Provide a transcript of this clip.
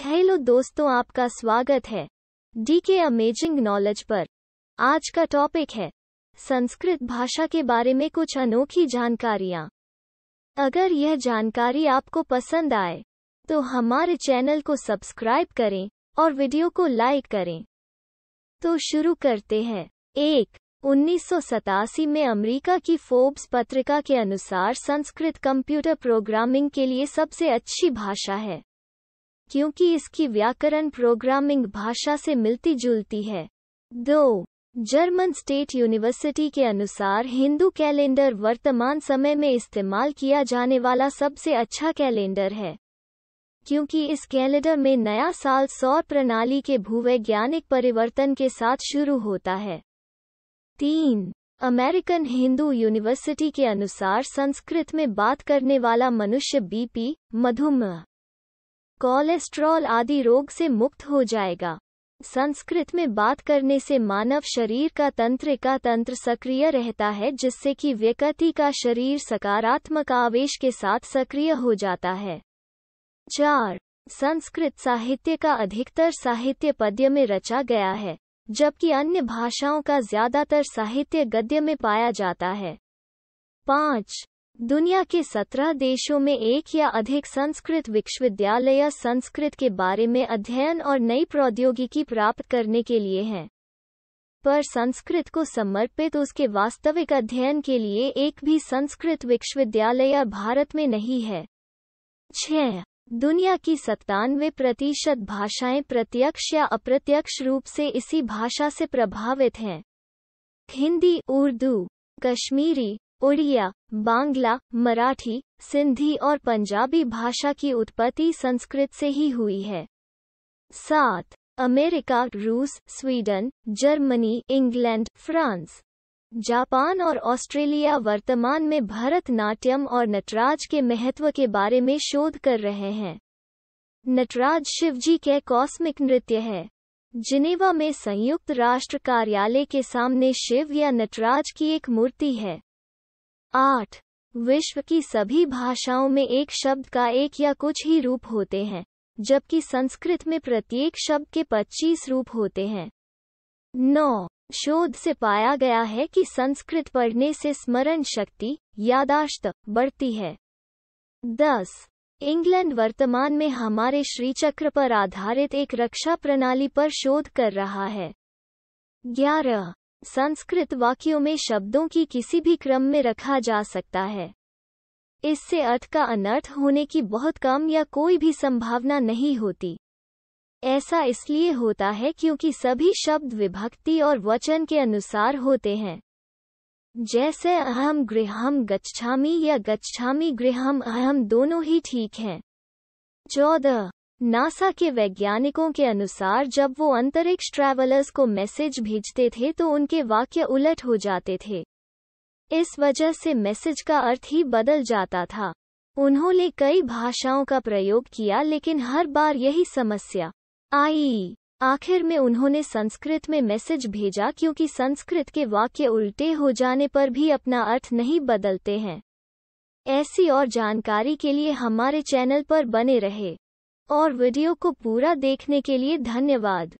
hello दोस्तों आपका स्वागत है डी के अमेजिंग नॉलेज पर आज का टॉपिक है संस्कृत भाषा के बारे में कुछ अनोखी जानकारियाँ अगर यह जानकारी आपको पसंद आए तो हमारे चैनल को सब्सक्राइब करें और वीडियो को लाइक करें तो शुरू करते हैं एक उन्नीस में अमेरिका की फोर्ब्स पत्रिका के अनुसार संस्कृत कंप्यूटर प्रोग्रामिंग के लिए सबसे अच्छी भाषा है क्योंकि इसकी व्याकरण प्रोग्रामिंग भाषा से मिलती जुलती है दो जर्मन स्टेट यूनिवर्सिटी के अनुसार हिंदू कैलेंडर वर्तमान समय में इस्तेमाल किया जाने वाला सबसे अच्छा कैलेंडर है क्योंकि इस कैलेंडर में नया साल सौर प्रणाली के भूवैज्ञानिक परिवर्तन के साथ शुरू होता है तीन अमेरिकन हिंदू यूनिवर्सिटी के अनुसार संस्कृत में बात करने वाला मनुष्य बीपी मधुमेह कोलेस्ट्रॉल आदि रोग से मुक्त हो जाएगा संस्कृत में बात करने से मानव शरीर का तंत्रिका तंत्र सक्रिय रहता है जिससे कि व्यक्ति का शरीर सकारात्मक आवेश के साथ सक्रिय हो जाता है चार संस्कृत साहित्य का अधिकतर साहित्य पद्य में रचा गया है जबकि अन्य भाषाओं का ज्यादातर साहित्य गद्य में पाया जाता है पाँच दुनिया के सत्रह देशों में एक या अधिक संस्कृत विश्वविद्यालय संस्कृत के बारे में अध्ययन और नई प्रौद्योगिकी प्राप्त करने के लिए हैं पर संस्कृत को समर्पित उसके वास्तविक अध्ययन के लिए एक भी संस्कृत विश्वविद्यालय भारत में नहीं है छह दुनिया की सत्तानवे प्रतिशत भाषाएं प्रत्यक्ष या अप्रत्यक्ष रूप से इसी भाषा से प्रभावित हैं हिंदी उर्दू कश्मीरी उड़िया बांग्ला मराठी सिंधी और पंजाबी भाषा की उत्पत्ति संस्कृत से ही हुई है सात अमेरिका रूस Sweden Germany England France Japan और ऑस्ट्रेलिया वर्तमान में भरतनाट्यम और नटराज के महत्व के बारे में शोध कर रहे हैं नटराज शिवजी के कॉस्मिक नृत्य है जिनेवा में संयुक्त राष्ट्र कार्यालय के सामने शिव या नटराज की एक मूर्ति है आठ विश्व की सभी भाषाओं में एक शब्द का एक या कुछ ही रूप होते हैं जबकि संस्कृत में प्रत्येक शब्द के 25 रूप होते हैं नौ शोध से पाया गया है कि संस्कृत पढ़ने से स्मरण शक्ति यादाश्त बढ़ती है दस इंग्लैंड वर्तमान में हमारे श्रीचक्र पर आधारित एक रक्षा प्रणाली पर शोध कर रहा है ग्यारह संस्कृत वाक्यों में शब्दों की किसी भी क्रम में रखा जा सकता है इससे अर्थ का अनर्थ होने की बहुत कम या कोई भी संभावना नहीं होती ऐसा इसलिए होता है क्योंकि सभी शब्द विभक्ति और वचन के अनुसार होते हैं जैसे अहम गृहम गच्छामी या गच्छामी गृहम अहम दोनों ही ठीक हैं चौदह नासा के वैज्ञानिकों के अनुसार जब वो अंतरिक्ष ट्रैवलर्स को मैसेज भेजते थे तो उनके वाक्य उलट हो जाते थे इस वजह से मैसेज का अर्थ ही बदल जाता था उन्होंने कई भाषाओं का प्रयोग किया लेकिन हर बार यही समस्या आई आखिर में उन्होंने संस्कृत में मैसेज भेजा क्योंकि संस्कृत के वाक्य उल्टे हो जाने पर भी अपना अर्थ नहीं बदलते हैं ऐसी और जानकारी के लिए हमारे चैनल पर बने रहे और वीडियो को पूरा देखने के लिए धन्यवाद